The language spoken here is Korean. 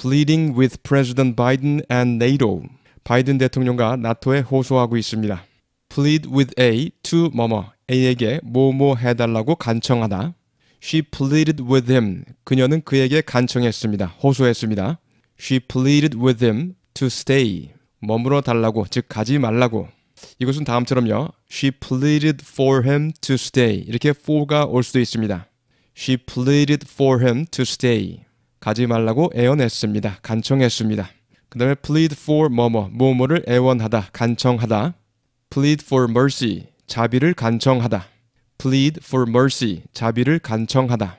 pleading with President Biden and NATO. 바이든 대통령과 나토에 호소하고 있습니다. plead with A to 뭐뭐 A에게 뭐뭐 해달라고 간청하다. She pleaded with him. 그녀는 그에게 간청했습니다. 호소했습니다. She pleaded with him to stay. 머물러 달라고, 즉 가지 말라고. 이것은 다음처럼요. She pleaded for him to stay. 이렇게 for가 올 수도 있습니다. She pleaded for him to stay. 가지 말라고 애원했습니다 간청했습니다. 그 다음에 plead for 뭐뭐, 뭐뭐를 애원하다, 간청하다. plead for mercy, 자비를 간청하다. plead for mercy, 자비를 간청하다.